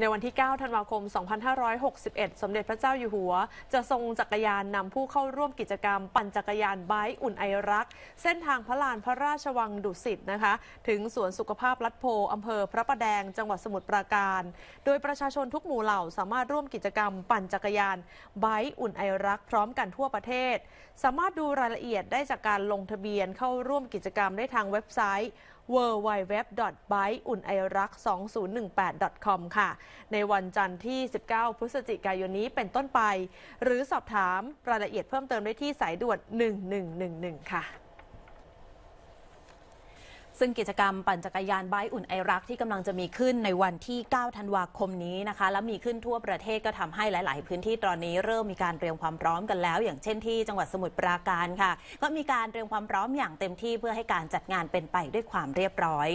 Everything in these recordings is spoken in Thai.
ในวันที่ 9 ธันวาคม 2561 สมเด็จพระเจ้าอยู่หัว จะทรงจักรยานนำผู้เข้าร่วมกิจกรรมปั่นจักรยานไบค์อุ่นไอรักเส้นทางพระลานพระราชวังดุสิตนะคะ ถึงสวนสุขภาพลัดโพอำเภอ พระประแดงจังหวัดสมุทรปราการ โดยประชาชนทุกหมู่เหล่าสามารถร่วมกิจกรรมปั่นจักรยาน ไบค์อุ่นไอรัก พร้อมกันทั่วประเทศ สามารถดูรายละเอียดได้จากการลงทะเบียนเข้าร่วมกิจกรรมได้ทางเว็บไซต์ w w w b y t e อุ่นไอรัก 2018.com ค่ะ ในวันจันทร์ที่ 19 พฤศจิกายนนี้เป็นต้นไป หรือสอบถามรายละเอียดเพิ่มเติมได้ที่สายด่วน1111 ค่ะซึ่งกิจกรรมปั่นจักรยานบายอุ่นไอรักที่กำลังจะมีขึ้นในวันที่9ธันวาคมนี้นะคะและมีขึ้นทั่วประเทศก็ทำให้หลาย ๆ พื้นที่ตอนนี้ เริ่มมีการเตรียมความพร้อมกันแล้ว อย่างเช่นที่จังหวัดสมุทรปราการค่ะ ก็มีการเตรียมความพร้อมอย่างเต็มที่เพื่อให้การจัดงานเป็นไปด้วยความเรียบร้อย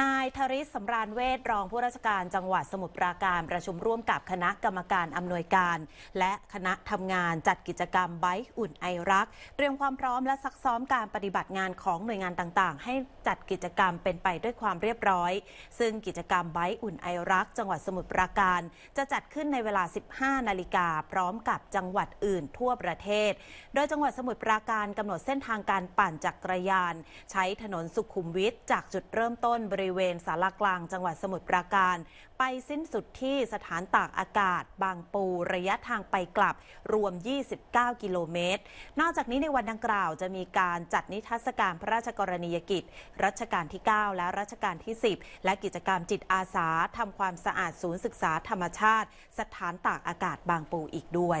นายธริศสำราญเวทรองผู้ราชการจังหวัดสมุทรปราการประชุมร่วมกับคณะกรรมการอำนวยการ และคณะทำงานจัดกิจกรรมบายอุ่นไอรัก เตรียมความพร้อมและซักซ้อมการปฏิบัติงานของหน่วยงานต่าง ๆ ให้จัดกิกิจกรรมเป็นไปด้วยความเรียบร้อย ซึ่งกิจกรรมไบอุ่นไอรัก จังหวัดสมุทรปราการจะจัดขึ้นในเวลา 15 นาฬิกาพร้อมกับจังหวัดอื่นทั่วประเทศ โดยจังหวัดสมุทรปราการกำหนดเส้นทางการปั่นจักรยาน ใช้ถนนสุขุมวิทจากจุดเริ่มต้นบริเวณสารกลาง จังหวัดสมุทรปราการ ไปสิ้นสุดที่สถานตากอากาศบางปู ระยะทางไปกลับรวม 29 กิโลเมตร นอกจากนี้ในวันดังกล่าวจะมีการจัดนิทรรศการพระราชกรณียกิจรัชชกาลที่ 9 และรัชกาลที่ 10 และกิจกรรมจิตอาสาทำความสะอาดศูนย์ศึกษาธรรมชาติ สถานตากอากาศบางปูอีกด้วย